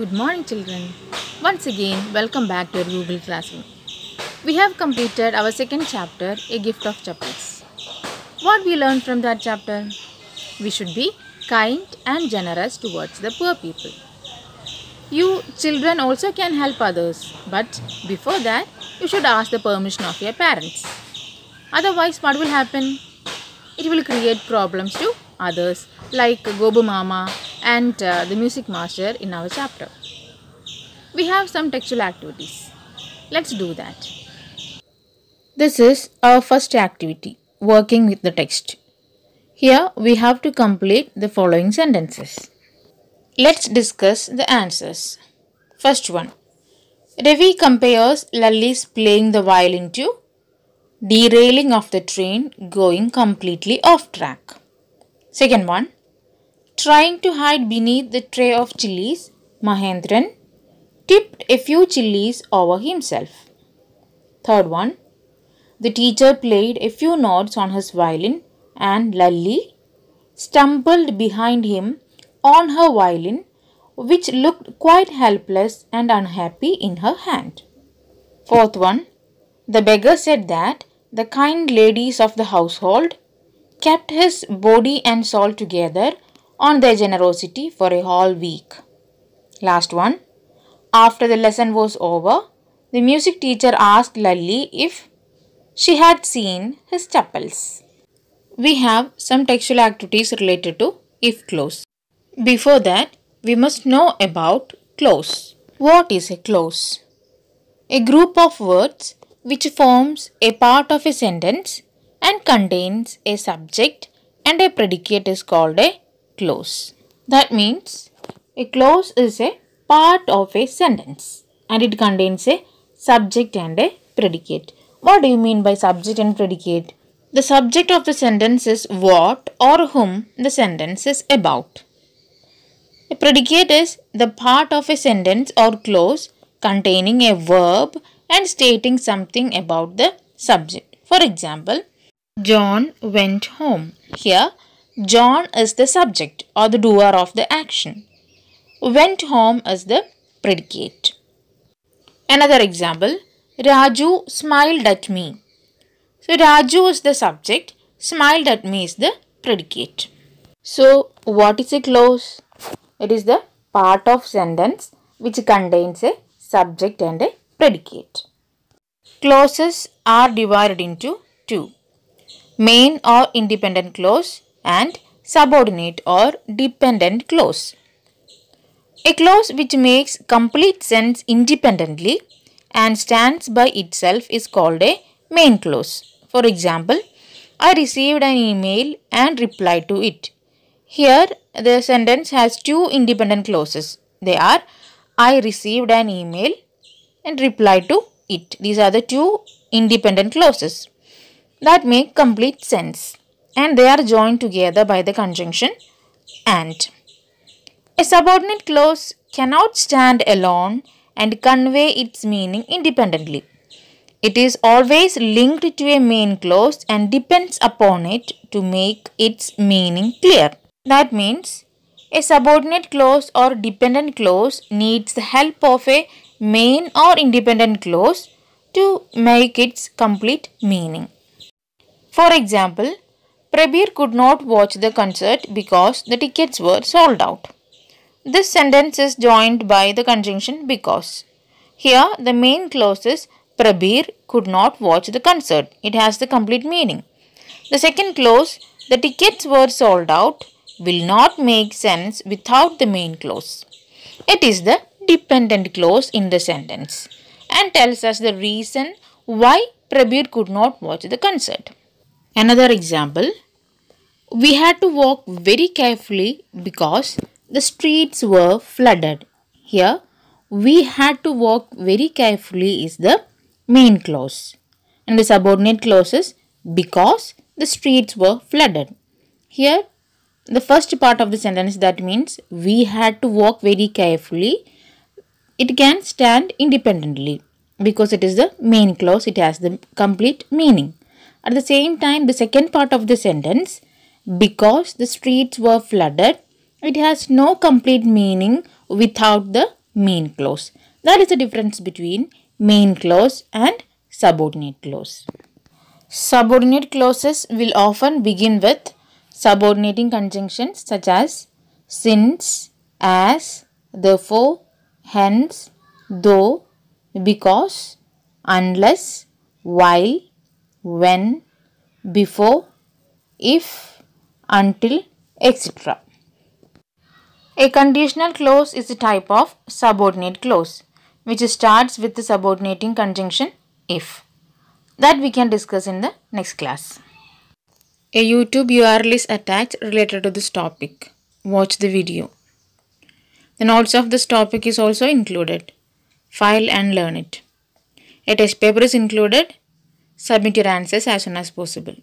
Good morning children. Once again, welcome back to your Google Classroom. We have completed our second chapter, A Gift of Chappals. What we learned from that chapter? We should be kind and generous towards the poor people. You children also can help others, but before that, you should ask the permission of your parents. Otherwise, what will happen? It will create problems to others like Gobu Mama and uh, the music master in our chapter. We have some textual activities. Let's do that. This is our first activity, working with the text. Here we have to complete the following sentences. Let's discuss the answers. First one. Ravi compares Lally's playing the violin to derailing of the train going completely off track. Second one. Trying to hide beneath the tray of chilies, Mahendran tipped a few chilies over himself. Third one, the teacher played a few notes on his violin and Lally stumbled behind him on her violin which looked quite helpless and unhappy in her hand. Fourth one, the beggar said that the kind ladies of the household kept his body and soul together on their generosity for a whole week. Last one. After the lesson was over, the music teacher asked Lally if she had seen his chapels. We have some textual activities related to if clause. Before that, we must know about clause. What is a clause? A group of words which forms a part of a sentence and contains a subject and a predicate is called a clause. That means a clause is a part of a sentence and it contains a subject and a predicate. What do you mean by subject and predicate? The subject of the sentence is what or whom the sentence is about. A predicate is the part of a sentence or clause containing a verb and stating something about the subject. For example, John went home. Here, John is the subject or the doer of the action. Went home is the predicate. Another example, Raju smiled at me. So Raju is the subject, smiled at me is the predicate. So what is a clause? It is the part of sentence which contains a subject and a predicate. Clauses are divided into two. Main or independent clause and subordinate or dependent clause. A clause which makes complete sense independently and stands by itself is called a main clause. For example, I received an email and replied to it. Here, the sentence has two independent clauses. They are I received an email and replied to it. These are the two independent clauses that make complete sense and they are joined together by the conjunction and. A subordinate clause cannot stand alone and convey its meaning independently. It is always linked to a main clause and depends upon it to make its meaning clear. That means a subordinate clause or dependent clause needs the help of a main or independent clause to make its complete meaning. For example, Prabir could not watch the concert because the tickets were sold out. This sentence is joined by the conjunction because. Here the main clause is Prabir could not watch the concert. It has the complete meaning. The second clause, the tickets were sold out, will not make sense without the main clause. It is the dependent clause in the sentence and tells us the reason why Prabir could not watch the concert. Another example, we had to walk very carefully because the streets were flooded. Here, we had to walk very carefully is the main clause. And the subordinate clause is because the streets were flooded. Here, the first part of the sentence that means we had to walk very carefully. It can stand independently because it is the main clause. It has the complete meaning. At the same time, the second part of the sentence, because the streets were flooded. It has no complete meaning without the main clause. That is the difference between main clause and subordinate clause. Subordinate clauses will often begin with subordinating conjunctions such as since, as, therefore, hence, though, because, unless, while, when, before, if, until etc. A conditional clause is a type of subordinate clause which starts with the subordinating conjunction if. That we can discuss in the next class. A YouTube URL is attached related to this topic. Watch the video. The notes of this topic is also included. File and learn it. A test paper is included. Submit your answers as soon as possible.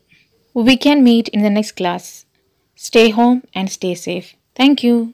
We can meet in the next class. Stay home and stay safe. Thank you.